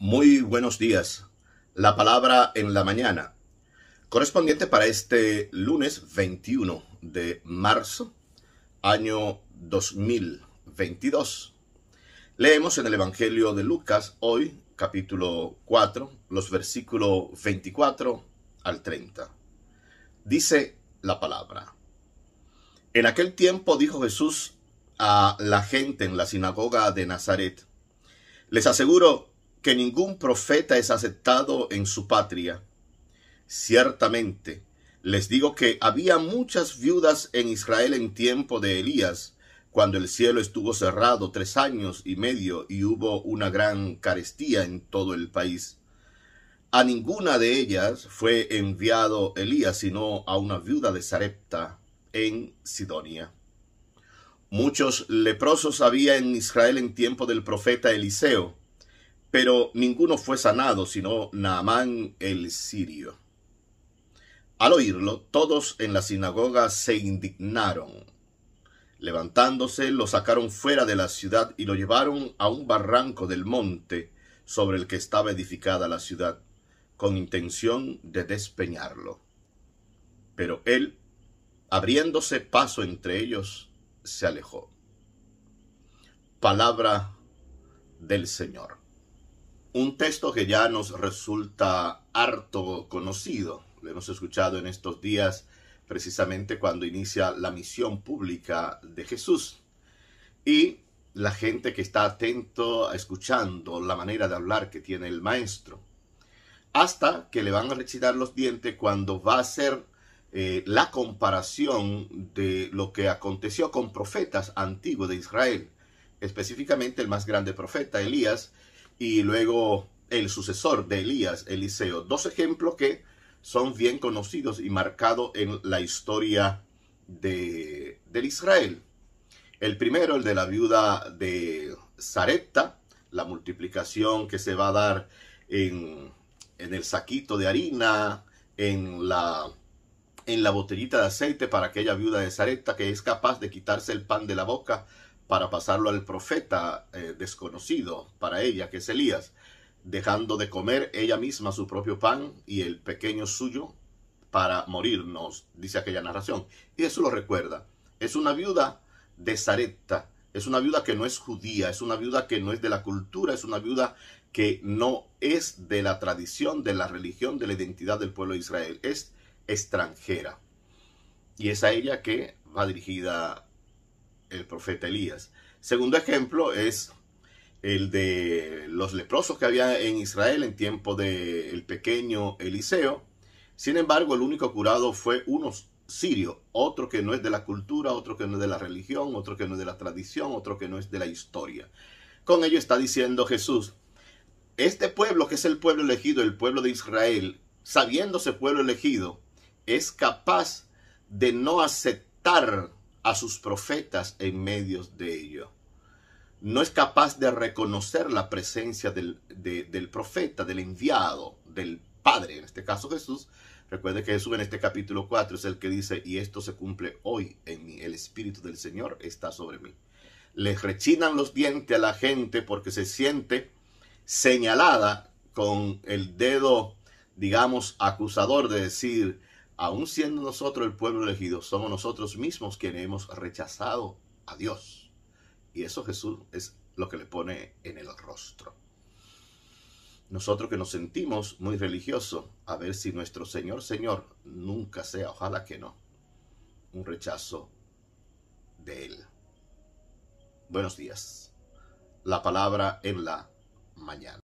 Muy buenos días. La palabra en la mañana. Correspondiente para este lunes 21 de marzo, año 2022. Leemos en el Evangelio de Lucas hoy, capítulo 4, los versículos 24 al 30. Dice la palabra. En aquel tiempo dijo Jesús a la gente en la sinagoga de Nazaret, les aseguro que ningún profeta es aceptado en su patria. Ciertamente, les digo que había muchas viudas en Israel en tiempo de Elías, cuando el cielo estuvo cerrado tres años y medio y hubo una gran carestía en todo el país. A ninguna de ellas fue enviado Elías, sino a una viuda de Sarepta, en Sidonia. Muchos leprosos había en Israel en tiempo del profeta Eliseo, pero ninguno fue sanado, sino Naamán el sirio. Al oírlo, todos en la sinagoga se indignaron. Levantándose, lo sacaron fuera de la ciudad y lo llevaron a un barranco del monte sobre el que estaba edificada la ciudad, con intención de despeñarlo. Pero él, abriéndose paso entre ellos, se alejó. Palabra del Señor un texto que ya nos resulta harto conocido. Lo hemos escuchado en estos días precisamente cuando inicia la misión pública de Jesús. Y la gente que está atento a escuchando la manera de hablar que tiene el maestro. Hasta que le van a rechinar los dientes cuando va a ser eh, la comparación de lo que aconteció con profetas antiguos de Israel. Específicamente el más grande profeta, Elías, y luego el sucesor de Elías, Eliseo. Dos ejemplos que son bien conocidos y marcados en la historia de, del Israel. El primero, el de la viuda de Sarepta, la multiplicación que se va a dar en, el saquito de harina, en la, en la botellita de aceite para aquella viuda de Sarepta que es capaz de quitarse el pan de la boca para pasarlo al profeta eh, desconocido para ella, que es Elías, dejando de comer ella misma su propio pan y el pequeño suyo para morirnos, dice aquella narración. Y eso lo recuerda. Es una viuda de Zaretta. es una viuda que no es judía, es una viuda que no es de la cultura, es una viuda que no es de la tradición, de la religión, de la identidad del pueblo de Israel, es extranjera. Y es a ella que va dirigida el profeta Elías. Segundo ejemplo es el de los leprosos que había en Israel en tiempo del pequeño Eliseo. Sin embargo, el único curado fue uno sirio, otro que no es de la cultura, otro que no es de la religión, otro que no es de la tradición, otro que no es de la historia. Con ello está diciendo Jesús, este pueblo que es el pueblo elegido, el pueblo de Israel, sabiéndose pueblo elegido, es capaz de no aceptar a sus profetas en medio de ello. No es capaz de reconocer la presencia del, del profeta, del enviado, del Padre, en este caso Jesús. Recuerde que Jesús en este capítulo 4 es el que dice, y esto se cumple hoy en mí, el Espíritu del Señor está sobre mí. Les rechinan los dientes a la gente porque se siente señalada con el dedo, digamos, acusador de decir, aun siendo nosotros el pueblo elegido, somos nosotros mismos quienes hemos rechazado a Dios. Y eso Jesús es lo que le pone en el rostro. Nosotros que nos sentimos muy religiosos, a ver si nuestro Señor, Señor, nunca sea, ojalá que no, un rechazo de Él. Buenos días. La palabra en la mañana.